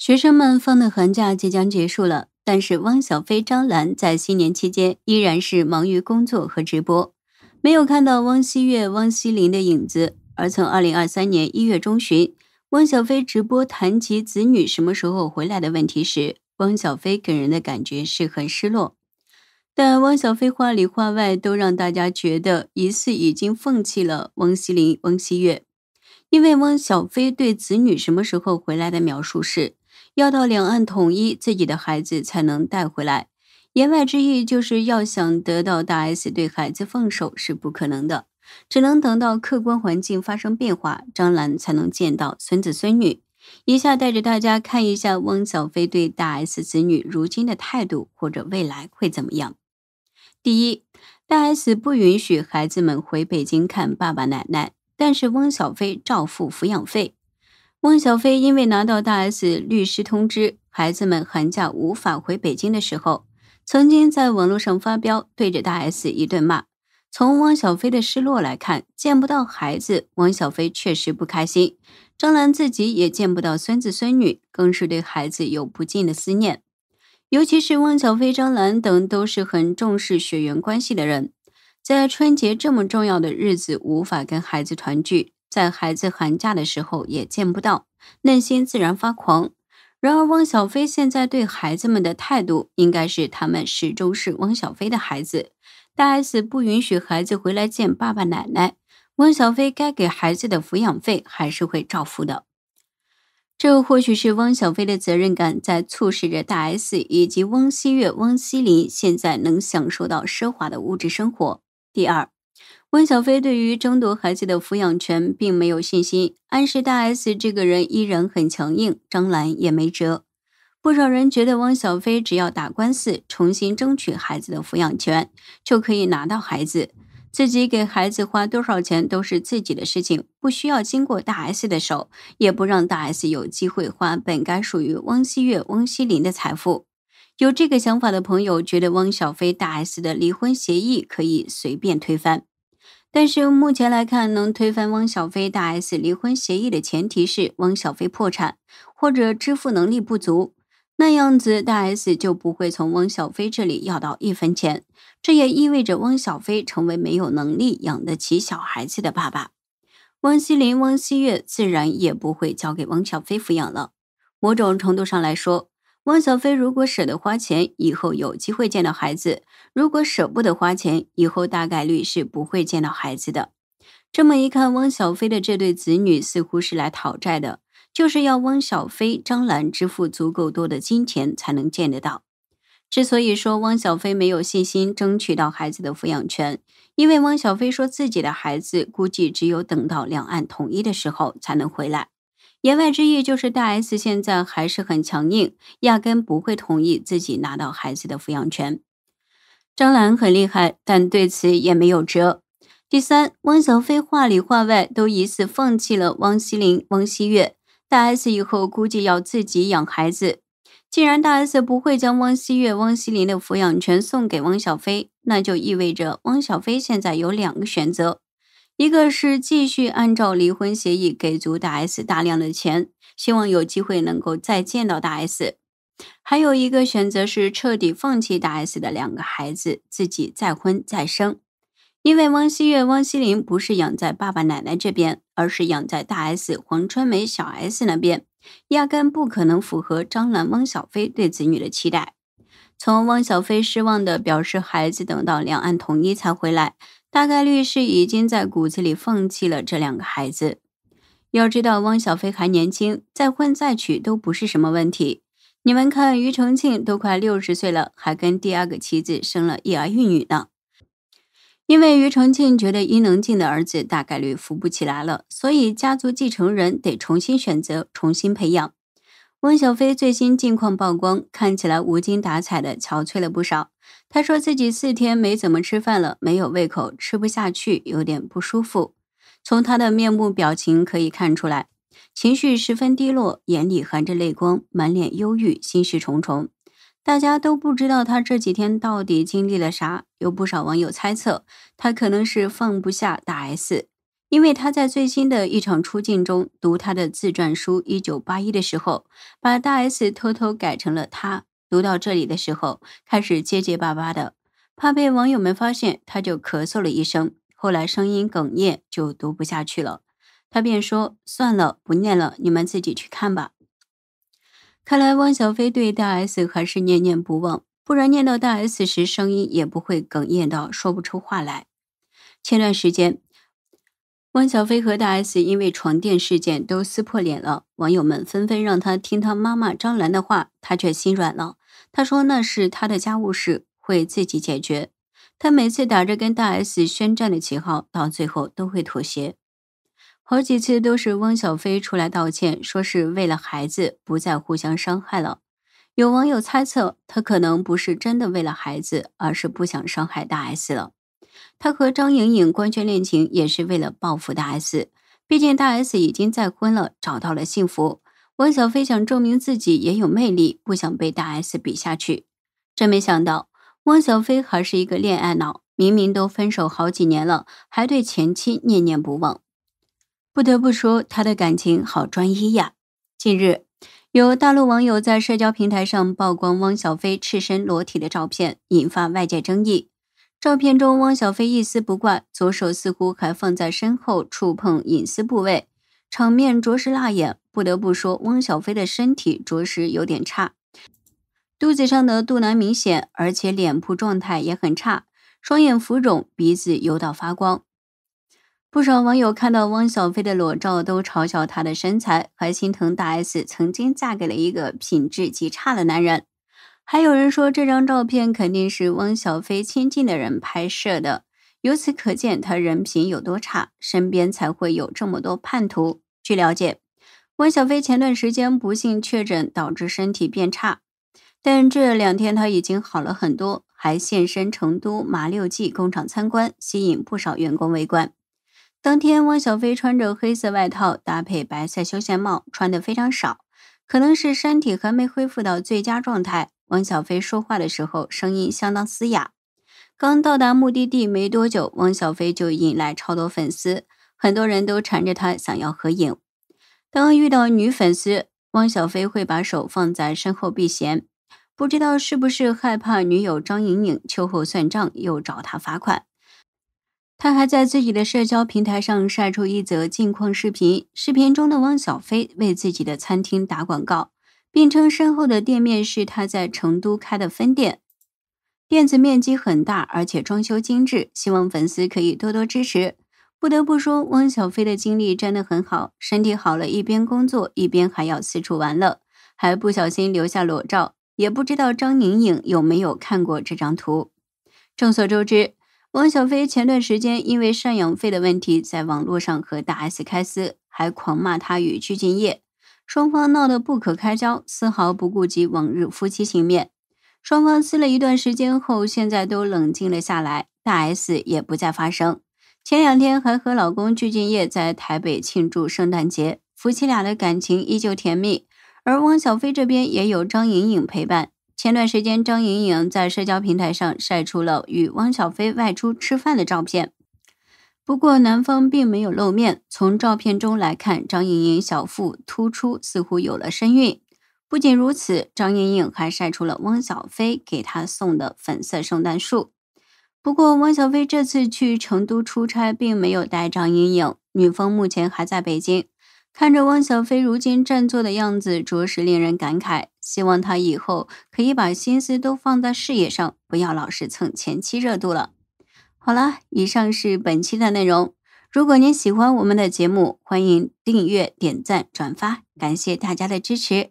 学生们放的寒假即将结束了，但是汪小菲、张兰在新年期间依然是忙于工作和直播，没有看到汪希月、汪希林的影子。而从2023年一月中旬，汪小菲直播谈及子女什么时候回来的问题时，汪小菲给人的感觉是很失落。但汪小菲话里话外都让大家觉得疑似已经放弃了汪希林、汪希月，因为汪小菲对子女什么时候回来的描述是。要到两岸统一，自己的孩子才能带回来。言外之意就是，要想得到大 S 对孩子放手是不可能的，只能等到客观环境发生变化，张兰才能见到孙子孙女。以下带着大家看一下汪小菲对大 S 子女如今的态度，或者未来会怎么样。第一，大 S 不允许孩子们回北京看爸爸奶奶，但是汪小菲照付抚养费。汪小菲因为拿到大 S 律师通知，孩子们寒假无法回北京的时候，曾经在网络上发飙，对着大 S 一顿骂。从汪小菲的失落来看，见不到孩子，汪小菲确实不开心。张兰自己也见不到孙子孙女，更是对孩子有不尽的思念。尤其是汪小菲、张兰等都是很重视血缘关系的人，在春节这么重要的日子，无法跟孩子团聚。在孩子寒假的时候也见不到，内心自然发狂。然而，汪小菲现在对孩子们的态度，应该是他们始终是汪小菲的孩子。大 S 不允许孩子回来见爸爸奶奶，汪小菲该给孩子的抚养费还是会照付的。这或许是汪小菲的责任感在促使着大 S 以及汪希月、汪希林现在能享受到奢华的物质生活。第二。汪小菲对于争夺孩子的抚养权并没有信心，暗示大 S 这个人依然很强硬，张兰也没辙。不少人觉得汪小菲只要打官司重新争取孩子的抚养权，就可以拿到孩子，自己给孩子花多少钱都是自己的事情，不需要经过大 S 的手，也不让大 S 有机会花本该属于汪希月、汪希林的财富。有这个想法的朋友觉得，汪小菲、大 S 的离婚协议可以随便推翻。但是目前来看，能推翻汪小菲大 S 离婚协议的前提是汪小菲破产或者支付能力不足。那样子大 S 就不会从汪小菲这里要到一分钱，这也意味着汪小菲成为没有能力养得起小孩子的爸爸。汪希林、汪希月自然也不会交给汪小菲抚养了。某种程度上来说，汪小菲如果舍得花钱，以后有机会见到孩子；如果舍不得花钱，以后大概率是不会见到孩子的。这么一看，汪小菲的这对子女似乎是来讨债的，就是要汪小菲、张兰支付足够多的金钱才能见得到。之所以说汪小菲没有信心争取到孩子的抚养权，因为汪小菲说自己的孩子估计只有等到两岸统一的时候才能回来。言外之意就是大 S 现在还是很强硬，压根不会同意自己拿到孩子的抚养权。张兰很厉害，但对此也没有辙。第三，汪小菲话里话外都疑似放弃了汪希林、汪希月，大 S 以后估计要自己养孩子。既然大 S 不会将汪希月、汪希林的抚养权送给汪小菲，那就意味着汪小菲现在有两个选择。一个是继续按照离婚协议给足大 S 大量的钱，希望有机会能够再见到大 S；还有一个选择是彻底放弃大 S 的两个孩子，自己再婚再生。因为汪希月、汪希林不是养在爸爸奶奶这边，而是养在大 S 黄春梅、小 S 那边，压根不可能符合张兰、汪小菲对子女的期待。从汪小菲失望的表示，孩子等到两岸统一才回来。大概率是已经在骨子里放弃了这两个孩子。要知道，汪小菲还年轻，再婚再娶都不是什么问题。你们看，庾澄庆都快六十岁了，还跟第二个妻子生了一儿一女呢。因为庾澄庆觉得伊能静的儿子大概率扶不起来了，所以家族继承人得重新选择、重新培养。汪小菲最新近况曝光，看起来无精打采的，憔悴了不少。他说自己四天没怎么吃饭了，没有胃口，吃不下去，有点不舒服。从他的面目表情可以看出来，情绪十分低落，眼里含着泪光，满脸忧郁，心事重重。大家都不知道他这几天到底经历了啥。有不少网友猜测，他可能是放不下大 S，因为他在最新的一场出镜中读他的自传书《一九八一》的时候，把大 S 偷偷改成了他。读到这里的时候，开始结结巴巴的，怕被网友们发现，他就咳嗽了一声。后来声音哽咽，就读不下去了。他便说：“算了，不念了，你们自己去看吧。”看来汪小菲对大 S 还是念念不忘，不然念到大 S 时，声音也不会哽咽到说不出话来。前段时间，汪小菲和大 S 因为床垫事件都撕破脸了，网友们纷纷让他听他妈妈张兰的话，他却心软了。他说那是他的家务事，会自己解决。他每次打着跟大 S 宣战的旗号，到最后都会妥协。好几次都是汪小菲出来道歉，说是为了孩子，不再互相伤害了。有网友猜测，他可能不是真的为了孩子，而是不想伤害大 S 了。他和张颖颖官宣恋情，也是为了报复大 S。毕竟大 S 已经再婚了，找到了幸福。汪小菲想证明自己也有魅力，不想被大 S 比下去。真没想到，汪小菲还是一个恋爱脑，明明都分手好几年了，还对前妻念念不忘。不得不说，他的感情好专一呀。近日，有大陆网友在社交平台上曝光汪小菲赤身裸体的照片，引发外界争议。照片中，汪小菲一丝不挂，左手似乎还放在身后触碰隐私部位，场面着实辣眼。不得不说，汪小菲的身体着实有点差，肚子上的肚腩明显，而且脸部状态也很差，双眼浮肿，鼻子油到发光。不少网友看到汪小菲的裸照，都嘲笑他的身材，还心疼大 S 曾经嫁给了一个品质极差的男人。还有人说这张照片肯定是汪小菲亲近的人拍摄的，由此可见他人品有多差，身边才会有这么多叛徒。据了解。汪小菲前段时间不幸确诊，导致身体变差，但这两天他已经好了很多，还现身成都麻六记工厂参观，吸引不少员工围观。当天，汪小菲穿着黑色外套搭配白色休闲帽，穿的非常少，可能是身体还没恢复到最佳状态。汪小菲说话的时候声音相当嘶哑。刚到达目的地没多久，汪小菲就引来超多粉丝，很多人都缠着他想要合影。当遇到女粉丝，汪小菲会把手放在身后避嫌，不知道是不是害怕女友张颖颖秋后算账又找他罚款。他还在自己的社交平台上晒出一则近况视频，视频中的汪小菲为自己的餐厅打广告，并称身后的店面是他在成都开的分店，店子面积很大，而且装修精致，希望粉丝可以多多支持。不得不说，汪小菲的精力真的很好，身体好了，一边工作一边还要四处玩乐，还不小心留下裸照，也不知道张颖颖有没有看过这张图。众所周知，汪小菲前段时间因为赡养费的问题，在网络上和大 S 开撕，还狂骂他与鞠婧祎，双方闹得不可开交，丝毫不顾及往日夫妻情面。双方撕了一段时间后，现在都冷静了下来，大 S 也不再发声。前两天还和老公鞠婧祎在台北庆祝圣诞节，夫妻俩的感情依旧甜蜜。而汪小菲这边也有张颖颖陪伴。前段时间，张颖颖在社交平台上晒出了与汪小菲外出吃饭的照片，不过男方并没有露面。从照片中来看，张颖颖小腹突出，似乎有了身孕。不仅如此，张颖颖还晒出了汪小菲给她送的粉色圣诞树。不过，汪小菲这次去成都出差，并没有带张阴影，女方目前还在北京。看着汪小菲如今占座的样子，着实令人感慨。希望他以后可以把心思都放在事业上，不要老是蹭前期热度了。好了，以上是本期的内容。如果您喜欢我们的节目，欢迎订阅、点赞、转发，感谢大家的支持。